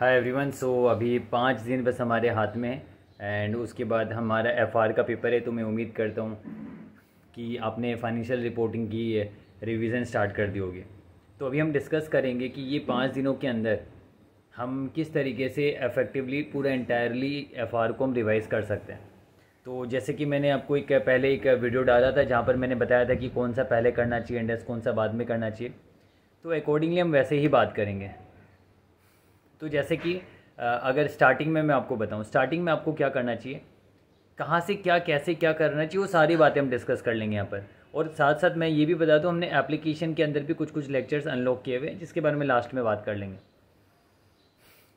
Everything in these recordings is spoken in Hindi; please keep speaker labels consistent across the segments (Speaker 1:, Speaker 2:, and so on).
Speaker 1: हाय एवरीवन सो अभी पाँच दिन बस हमारे हाथ में है एंड उसके बाद हमारा एफ का पेपर है तो मैं उम्मीद करता हूँ कि आपने फाइनेंशियल रिपोर्टिंग की रिविज़न स्टार्ट कर दी होगी तो अभी हम डिस्कस करेंगे कि ये पाँच दिनों के अंदर हम किस तरीके से इफ़ेक्टिवली पूरा इंटायरली एफ को हम रिवाइज़ कर सकते हैं तो जैसे कि मैंने आपको एक पहले एक वीडियो डाला था जहाँ पर मैंने बताया था कि कौन सा पहले करना चाहिए इंडेक्स कौन सा बाद में करना चाहिए तो अकॉर्डिंगली हम वैसे ही बात करेंगे तो जैसे कि अगर स्टार्टिंग में मैं आपको बताऊँ स्टार्टिंग में आपको क्या करना चाहिए कहाँ से क्या कैसे क्या करना चाहिए वो सारी बातें हम डिस्कस कर लेंगे यहाँ पर और साथ साथ मैं ये भी बता दूँ हमने एप्लीकेशन के अंदर भी कुछ कुछ लेक्चर्स अनलॉक किए हुए हैं जिसके बारे में लास्ट में बात कर लेंगे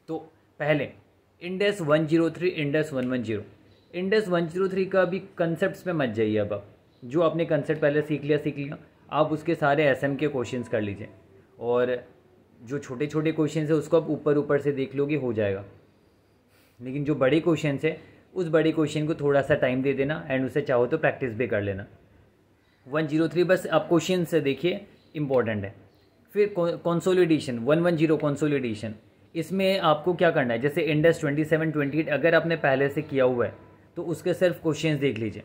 Speaker 1: तो पहले Ind AS one zero three Ind AS one one zero Ind AS one zero three का भी कंसेप्ट में मत जाइए अब आप जो आपने कंसेप्ट पहले सीख लिया सीख लिया आप उसके सारे एस के क्वेश्चन कर लीजिए और जो छोटे छोटे क्वेश्चन है उसको आप ऊपर ऊपर से देख लोगे हो जाएगा लेकिन जो बड़े क्वेश्चन है उस बड़े क्वेश्चन को थोड़ा सा टाइम दे देना एंड उसे चाहो तो प्रैक्टिस भी कर लेना वन जीरो थ्री बस आप क्वेश्चन से देखिए इम्पॉर्टेंट है फिर consolidation one one zero consolidation इसमें आपको क्या करना है जैसे Ind AS twenty seven twenty eight अगर आपने पहले से किया हुआ है तो उसके सिर्फ क्वेश्चन देख लीजिए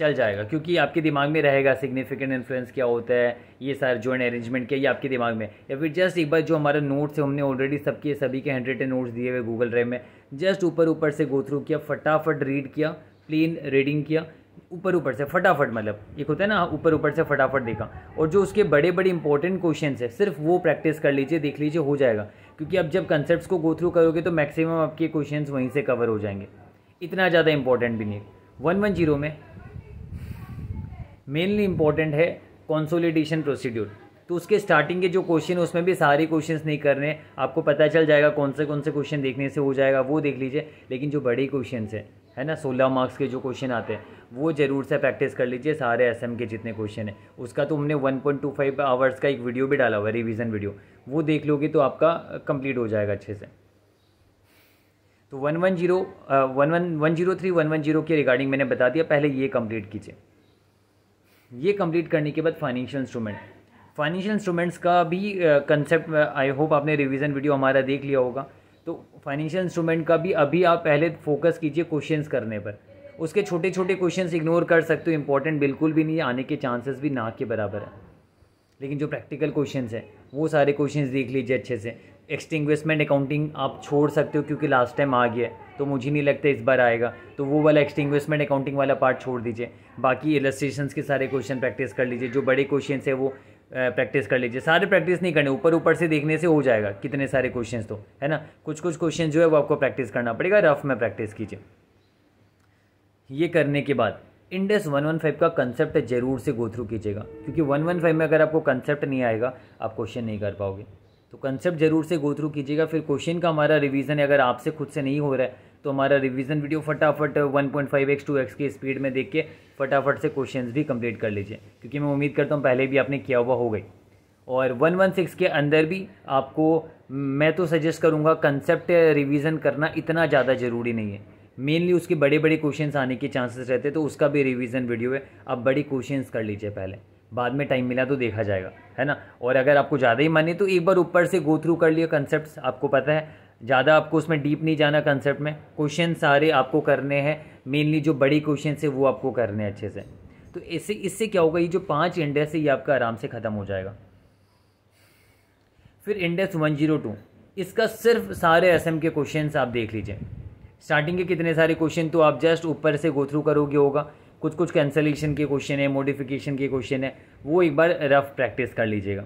Speaker 1: चल जाएगा क्योंकि आपके दिमाग में रहेगा सिग्निफिकेंट इन्फ्लुएंस क्या होता है ये सारे जॉइंट अरेंजमेंट क्या ये आपके दिमाग में या फिर जस्ट एक बार जो हमारा नोट्स है हमने ऑलरेडी सबके सभी के हंड्रेड नोट्स दिए हुए गूगल ड्राइव में जस्ट ऊपर ऊपर से गो थ्रू किया फटाफट रीड किया प्लेन रीडिंग किया ऊपर ऊपर से फटाफट मतलब एक होता है ना ऊपर ऊपर से फटाफट देखा और जो उसके बड़े बड़े इंपॉर्टेंट क्वेश्चन है सिर्फ वो प्रैक्टिस कर लीजिए देख लीजिए हो जाएगा क्योंकि अब जब कंसेप्ट को गो थ्रू करोगे तो मैक्सिमम आपके क्वेश्चन वहीं से कवर हो जाएंगे इतना ज़्यादा इंपॉर्टेंट भी नहीं वन वन जीरो में मेनली इंपॉर्टेंट है कॉन्सोलिडेशन प्रोसीड्यूर तो उसके स्टार्टिंग के जो क्वेश्चन है उसमें भी सारे क्वेश्चन नहीं करने आपको पता चल जाएगा कौन से कौन से क्वेश्चन देखने से हो जाएगा वो देख लीजिए लेकिन जो बड़े क्वेश्चन हैं है ना सोलह मार्क्स के जो क्वेश्चन आते हैं वो ज़रूर से प्रैक्टिस कर लीजिए सारे एस के जितने क्वेश्चन हैं उसका तो हमने one point two five hours का एक वीडियो भी डाला हुआ रिविज़न वीडियो वो देख लोगे तो आपका कंप्लीट हो जाएगा अच्छे से तो one one zero one one one zero three one one zero के रिगार्डिंग मैंने बता दिया पहले ये कंप्लीट कीजिए ये कंप्लीट करने के बाद फाइनेंशियल इंस्ट्रूमेंट फाइनेंशियल इंस्ट्रूमेंट्स का भी कंसेप्ट आई होप आपने रिवीजन वीडियो हमारा देख लिया होगा तो फाइनेंशियल इंस्ट्रूमेंट का भी अभी आप पहले फोकस कीजिए क्वेश्चंस करने पर उसके छोटे छोटे क्वेश्चंस इग्नोर कर सकते हो इंपॉर्टेंट बिल्कुल भी नहीं आने के चांसेस भी ना के बराबर है लेकिन जो प्रैक्टिकल क्वेश्चन हैं वो सारे क्वेश्चन देख लीजिए अच्छे से एक्सटिंग्विशमेंट अकाउंटिंग आप छोड़ सकते हो क्योंकि लास्ट टाइम आ गया तो मुझे नहीं लगता इस बार आएगा तो वो वाला एक्सटिंग्विशमेंट अकाउंटिंग वाला पार्ट छोड़ दीजिए बाकी इलस्ट्रेशन के सारे क्वेश्चन प्रैक्टिस कर लीजिए जो बड़े क्वेश्चन है वो प्रैक्टिस कर लीजिए सारे प्रैक्टिस नहीं करने ऊपर ऊपर से देखने से हो जाएगा कितने सारे क्वेश्चन तो है ना कुछ कुछ क्वेश्चन जो है वो आपको प्रैक्टिस करना पड़ेगा रफ में प्रैक्टिस कीजिए ये करने के बाद इंडेस 115 का कंसेप्ट जरूर से गो थ्रू कीजिएगा क्योंकि 115 में अगर आपको कंसेप्ट नहीं आएगा आप क्वेश्चन नहीं कर पाओगे तो कंसेप्ट जरूर से गो थ्रू कीजिएगा फिर क्वेश्चन का हमारा रिवीजन अगर आपसे खुद से नहीं हो रहा है तो हमारा रिवीजन वीडियो फटाफट 1.5x 2x की स्पीड में देख के फटाफट से क्वेश्चंस भी कंप्लीट कर लीजिए क्योंकि मैं उम्मीद करता हूँ पहले भी आपने किया हुआ हो गई और 116 के अंदर भी आपको मैं तो सजेस्ट करूँगा कंसेप्ट रिविज़न करना इतना ज़्यादा ज़रूरी नहीं है मेनली उसके बड़े बड़े क्वेश्चन आने के चांसेस रहते हैं तो उसका भी रिविज़न वीडियो है आप बड़े क्वेश्चन कर लीजिए पहले बाद में टाइम मिला तो देखा जाएगा है ना और अगर आपको ज़्यादा ही माने तो एक बार ऊपर से गो थ्रू कर लिया कंसेप्ट आपको पता है ज़्यादा आपको उसमें डीप नहीं जाना कंसेप्ट में क्वेश्चन सारे आपको करने हैं मेनली जो बड़ी क्वेश्चन है वो आपको करने हैं अच्छे से तो इससे इससे क्या होगा ये जो पाँच इंडेक्स है ये आपका आराम से ख़त्म हो जाएगा फिर इंडेक्स वन जीरो टू इसका सिर्फ सारे एस के क्वेश्चन आप देख लीजिए स्टार्टिंग के कितने सारे क्वेश्चन तो आप जस्ट ऊपर से गो थ्रू करोगे होगा कुछ कुछ कैंसलेशन के क्वेश्चन है मोडिफिकेशन के क्वेश्चन है वो एक बार रफ प्रैक्टिस कर लीजिएगा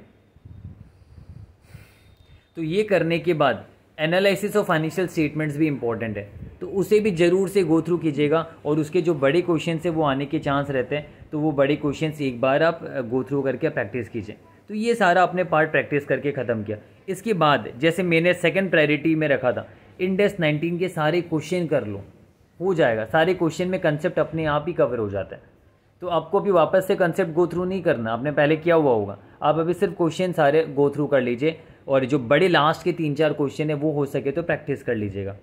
Speaker 1: तो ये करने के बाद एनालिसिस ऑफ फाइनेंशियल स्टेटमेंट्स भी इंपॉर्टेंट है तो उसे भी ज़रूर से गो थ्रू कीजिएगा और उसके जो बड़े क्वेश्चन है वो आने के चांस रहते हैं तो वो बड़े क्वेश्चन एक बार आप गो थ्रू करके प्रैक्टिस कीजिए तो ये सारा आपने पार्ट प्रैक्टिस करके ख़त्म किया इसके बाद जैसे मैंने सेकेंड प्रायोरिटी में रखा था इंडेस्ट नाइनटीन के सारे क्वेश्चन कर लो हो जाएगा सारे क्वेश्चन में कंसेप्ट अपने आप ही कवर हो जाता है तो आपको अभी वापस से कंसेप्ट गो थ्रू नहीं करना आपने पहले किया हुआ होगा आप अभी सिर्फ क्वेश्चन सारे गो थ्रू कर लीजिए और जो बड़े लास्ट के तीन चार क्वेश्चन है वो हो सके तो प्रैक्टिस कर लीजिएगा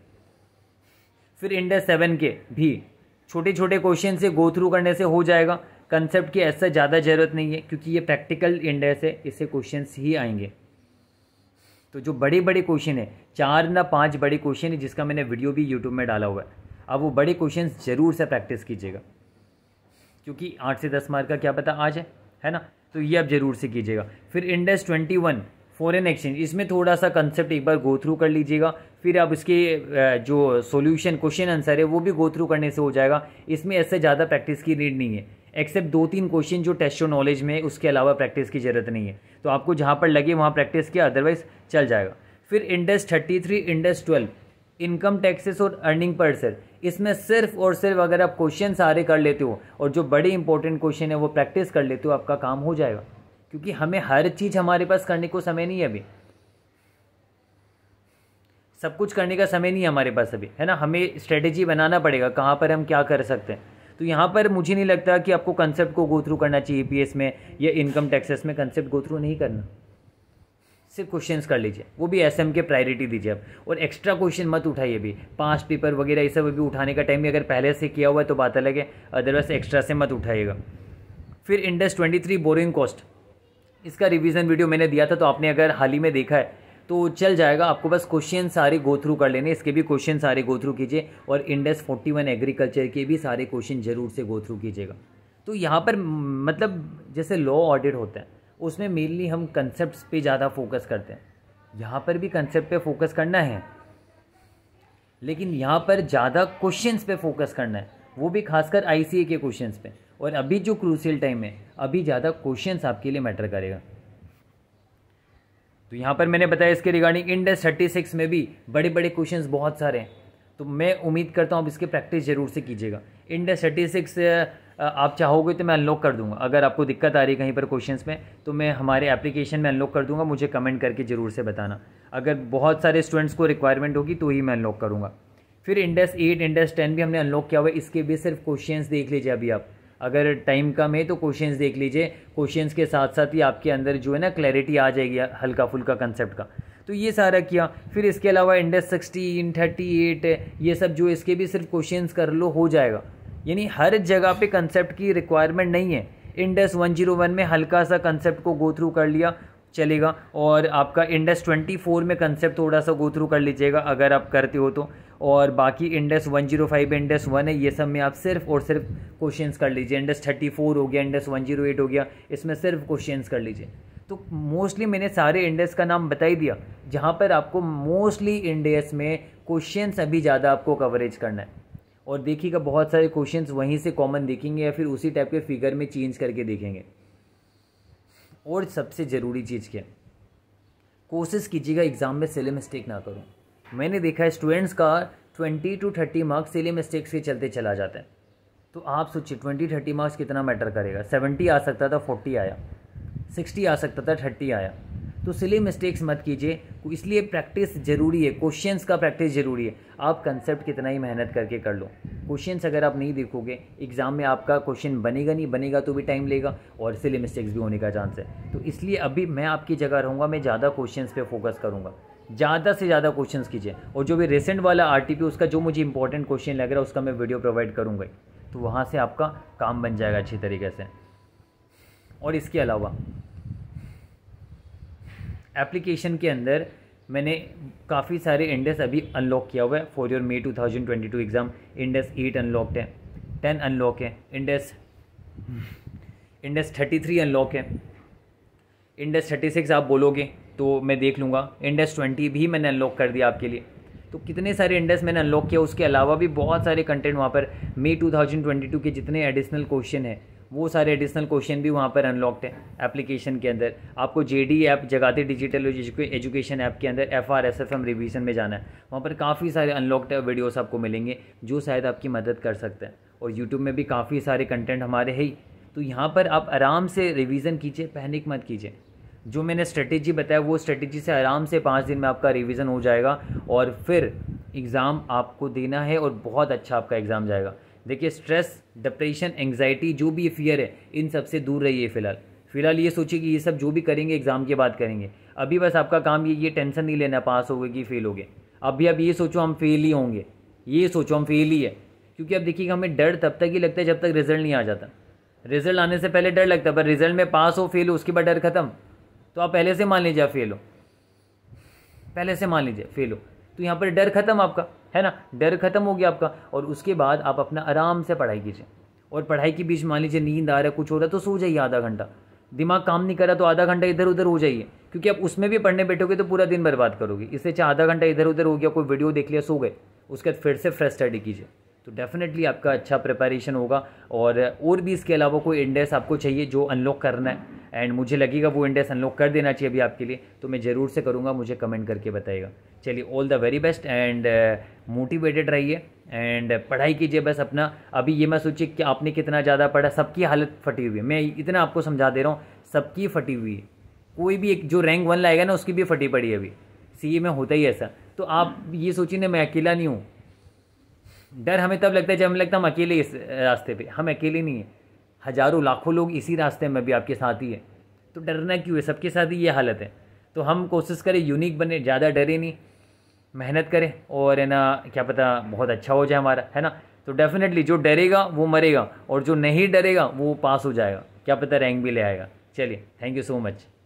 Speaker 1: फिर इंडस सेवन के भी छोटे छोटे क्वेश्चन से गो थ्रू करने से हो जाएगा कंसेप्ट की ऐसा ज़्यादा ज़रूरत नहीं है क्योंकि ये प्रैक्टिकल इंडेस है इससे क्वेश्चन ही आएंगे तो जो बड़े बड़े क्वेश्चन है चार ना पांच बड़े क्वेश्चन है जिसका मैंने वीडियो भी यूट्यूब में डाला हुआ है अब वो बड़े क्वेश्चन ज़रूर से प्रैक्टिस कीजिएगा क्योंकि आठ से दस मार्क का क्या पता आज है है ना तो ये आप ज़रूर से कीजिएगा फिर Ind AS twenty one foreign exchange इसमें थोड़ा सा कंसेप्ट एक बार गो थ्रू कर लीजिएगा फिर आप इसके जो सॉल्यूशन क्वेश्चन आंसर है वो भी गो थ्रू करने से हो जाएगा इसमें ऐसे ज़्यादा प्रैक्टिस की नीड नहीं है एक्सेप्ट दो तीन क्वेश्चन जो टेस्ट नॉलेज में उसके अलावा प्रैक्टिस की ज़रूरत नहीं है तो आपको जहाँ पर लगे वहाँ प्रैक्टिस किया अदरवाइज चल जाएगा फिर Ind AS thirty three Ind AS twelve income taxes और अर्निंग पर्सन इसमें सिर्फ और सिर्फ अगर आप क्वेश्चन सारे कर लेते हो और जो बड़े इंपॉर्टेंट क्वेश्चन है वो प्रैक्टिस कर लेते हो आपका काम हो जाएगा क्योंकि हमें हर चीज़ हमारे पास करने को समय नहीं है अभी सब कुछ करने का समय नहीं है हमारे पास अभी है ना हमें स्ट्रेटेजी बनाना पड़ेगा कहाँ पर हम क्या कर सकते हैं तो यहाँ पर मुझे नहीं लगता कि आपको कंसेप्ट को गो थ्रू करना चाहिए पीएस में या इनकम टैक्सेस में कंसेप्ट गो थ्रू नहीं करना सिर्फ क्वेश्चंस कर लीजिए वो भी एस के प्रायोरिटी दीजिए अब और एक्स्ट्रा क्वेश्चन मत उठाइए भी पास्ट पेपर वगैरह ये सब अभी उठाने का टाइम भी अगर पहले से किया हुआ है तो बात अलग है अदरवाइज एक्स्ट्रा से मत उठाइएगा फिर Ind AS twenty three borrowing cost इसका रिविज़न वीडियो मैंने दिया था तो आपने अगर हाल ही में देखा है तो चल जाएगा आपको बस क्वेश्चन सारे गो थ्रू कर लेने इसके भी क्वेश्चन सारे गो थ्रू कीजिए और इंडस फोर्टी वन एग्रीकल्चर के भी सारे क्वेश्चन जरूर से गो थ्रू कीजिएगा तो यहाँ पर मतलब जैसे लॉ ऑडिट होता है उसमें मेनली हम कंसेप्ट पे ज़्यादा फोकस करते हैं यहाँ पर भी कंसेप्ट पे फोकस करना है लेकिन यहाँ पर ज़्यादा क्वेश्चन पे फोकस करना है वो भी खासकर आई के क्वेश्चन पे और अभी जो क्रूसियल टाइम है अभी ज़्यादा क्वेश्चन आपके लिए मैटर करेगा तो यहाँ पर मैंने बताया इसके रिगार्डिंग इंडेस थर्टी सिक्स में भी बड़े बड़े क्वेश्चंस बहुत सारे हैं तो मैं उम्मीद करता हूँ आप इसके प्रैक्टिस ज़रूर से कीजिएगा इंडेस थर्टी सिक्स आप चाहोगे तो मैं अनलॉक कर दूंगा अगर आपको दिक्कत आ रही कहीं पर क्वेश्चन में तो मैं हमारे एप्लीकेशन में अनलॉक कर दूंगा मुझे कमेंट करके ज़रूर से बताना अगर बहुत सारे स्टूडेंट्स को रिक्वायरमेंट होगी तो ही मैं अनलॉक करूँगा फिर इंडेस एट इंडस टेन भी हमने अनलॉक किया हुआ है इसके भी सिर्फ क्वेश्चन देख लीजिए अभी आप अगर टाइम कम है तो क्वेश्चंस देख लीजिए क्वेश्चंस के साथ साथ ही आपके अंदर जो है ना क्लैरिटी आ जाएगी हल्का फुल्का कंसेप्ट का तो ये सारा किया फिर इसके अलावा इंडस सिक्सटीन थर्टी एट ये सब जो इसके भी सिर्फ क्वेश्चंस कर लो हो जाएगा यानी हर जगह पे कंसेप्ट की रिक्वायरमेंट नहीं है इंडस 101 में हल्का सा कंसेप्ट को गो थ्रू कर लिया चलेगा और आपका इंडस 24 में कंसेप्ट थोड़ा सा गो थ्रू कर लीजिएगा अगर आप करते हो तो और बाकी इंडस 105 इंडस वन है ये सब में आप सिर्फ और सिर्फ क्वेश्चंस कर लीजिए इंडस 34 हो गया इंडस 108 हो गया इसमें सिर्फ क्वेश्चंस कर लीजिए तो मोस्टली मैंने सारे इंडेस का नाम बता ही दिया जहाँ पर आपको मोस्टली इंडस में क्वेश्चन अभी ज़्यादा आपको कवरेज करना है और देखिएगा बहुत सारे क्वेश्चन वहीं से कॉमन देखेंगे या फिर उसी टाइप के फिगर में चेंज करके देखेंगे और सबसे ज़रूरी चीज़ क्या कोशिश कीजिएगा एग्ज़ाम में सिले मिस्टेक ना करूँ मैंने देखा है स्टूडेंट्स का twenty two thirty marks silly mistakes के चलते चला जाता है तो आप सोचिए ट्वेंटी थर्टी मार्क्स कितना मैटर करेगा सेवेंटी आ सकता था फोर्टी आया सिक्सटी आ सकता था थर्टी आया तो सिले मिस्टेक्स मत कीजिए इसलिए प्रैक्टिस ज़रूरी है क्वेश्चंस का प्रैक्टिस ज़रूरी है आप कंसेप्ट कितना ही मेहनत करके कर लो क्वेश्चंस अगर आप नहीं देखोगे एग्ज़ाम में आपका क्वेश्चन बनेगा नहीं बनेगा तो भी टाइम लेगा और सिले मिस्टेक्स भी होने का चांस है तो इसलिए अभी मैं आपकी जगह रहूँगा मैं ज़्यादा क्वेश्चन पर फोकस करूँगा ज़्यादा से ज़्यादा क्वेश्चन कीजिए और जो भी रिसेंट वाला आर उसका जो मुझे इंपॉर्टेंट क्वेश्चन लग रहा है उसका मैं वीडियो प्रोवाइड करूँगा तो वहाँ से आपका काम बन जाएगा अच्छी तरीके से और इसके अलावा एप्लीकेशन के अंदर मैंने काफ़ी सारे इंडेस अभी अनलॉक किया हुआ है for your May 2022 exam Ind AS eight unlocked है टेन अनलॉक है Ind AS Ind AS thirty three unlock है इंडेस थर्टी सिक्स आप बोलोगे तो मैं देख लूँगा इंडेस ट्वेंटी भी मैंने अनलॉक कर दिया आपके लिए तो कितने सारे इंडेस मैंने अनलॉक किया उसके अलावा भी बहुत सारे कंटेंट वहाँ पर मे 2022 के जितने एडिशनल क्वेश्चन हैं वो सारे एडिशनल क्वेश्चन भी वहाँ पर अनलॉक्ड हैं एप्लीकेशन के अंदर आपको जे डी ऐप जगाते डिजिटल एजुकेशन ऐप के अंदर F R S F M revision में जाना है वहाँ पर काफ़ी सारे अनलॉक्ड वीडियोस आपको मिलेंगे जो शायद आपकी मदद कर सकते हैं और यूट्यूब में भी काफ़ी सारे कंटेंट हमारे है ही तो यहाँ पर आप आराम से रिविज़न कीजिए पैनिक मत कीजिए जो मैंने स्ट्रेटेजी बताया वो स्ट्रेटेजी से आराम से पाँच दिन में आपका रिविज़न हो जाएगा और फिर एग्ज़ाम आपको देना है और बहुत अच्छा आपका एग्ज़ाम जाएगा देखिए स्ट्रेस डिप्रेशन एंगजाइटी जो भी फियर है इन सब से दूर रहिए फ़िलहाल फिलहाल ये सोचिए कि ये सब जो भी करेंगे एग्ज़ाम के बाद करेंगे अभी बस आपका काम ये ये टेंशन नहीं लेना पास हो गए कि फेल हो गए अभी अब ये सोचो हम फेल ही होंगे ये सोचो हम फेल ही है क्योंकि अब देखिएगा हमें डर तब तक ही लगता है जब तक रिजल्ट नहीं आ जाता रिजल्ट आने से पहले डर लगता है पर रिजल्ट में पास हो फेल हो उसके बाद डर खत्म तो आप पहले से मान लीजिए फेल हो पहले से मान लीजिए फेल हो तो यहाँ पर डर खत्म आपका है ना डर खत्म हो गया आपका और उसके बाद आप अपना आराम से पढ़ाई कीजिए और पढ़ाई के बीच मान लीजिए नींद आ रहा है कुछ हो रहा है तो सो जाइए आधा घंटा दिमाग काम नहीं कर रहा तो आधा घंटा इधर उधर हो जाइए क्योंकि आप उसमें भी पढ़ने बैठोगे तो पूरा दिन बर्बाद करोगे इससे अच्छा आधा घंटा इधर उधर हो गया कोई वीडियो देख लिया सो गए उसके बाद फिर से फ्रेश स्टडी कीजिए तो डेफिनेटली आपका अच्छा प्रिपरेशन होगा और और भी इसके अलावा कोई इंडेक्स आपको चाहिए जो अनलॉक करना है एंड मुझे लगेगा वो इंडेक्स अनलॉक कर देना चाहिए अभी आपके लिए तो मैं ज़रूर से करूँगा मुझे कमेंट करके बताएगा चलिए all the very best and motivated रहिए एंड पढ़ाई कीजिए बस अपना अभी ये मैं सोचिए कि आपने कितना ज़्यादा पढ़ा सबकी हालत फटी हुई है मैं इतना आपको समझा दे रहा हूँ सबकी फटी हुई है कोई भी एक जो रैंक वन लाएगा ना उसकी भी फटी पड़ी है अभी सी में होता ही ऐसा तो आप ये सोचिए ना मैं अकेला नहीं हूँ डर हमें तब लगता है जब हमें लगता है हम अकेले इस रास्ते पे हम अकेले नहीं हैं हज़ारों लाखों लोग इसी रास्ते में भी आपके साथ ही है तो डरना क्यों है सबके साथ ही ये हालत है तो हम कोशिश करें यूनिक बने ज़्यादा डरे नहीं मेहनत करें और है ना क्या पता बहुत अच्छा हो जाए हमारा है ना तो डेफिनेटली जो डरेगा वो मरेगा और जो नहीं डरेगा वो पास हो जाएगा क्या पता रैंक भी ले आएगा चलिए थैंक यू सो मच